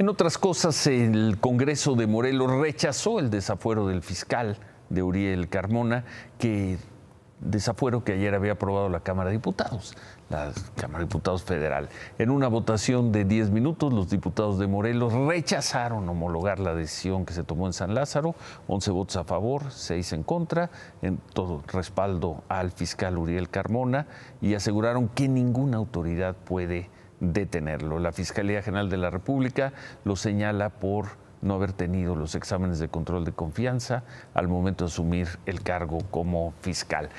En otras cosas, el Congreso de Morelos rechazó el desafuero del fiscal de Uriel Carmona, que desafuero que ayer había aprobado la Cámara de Diputados, la Cámara de Diputados Federal. En una votación de 10 minutos, los diputados de Morelos rechazaron homologar la decisión que se tomó en San Lázaro, 11 votos a favor, 6 en contra, en todo respaldo al fiscal Uriel Carmona y aseguraron que ninguna autoridad puede detenerlo. La Fiscalía General de la República lo señala por no haber tenido los exámenes de control de confianza al momento de asumir el cargo como fiscal.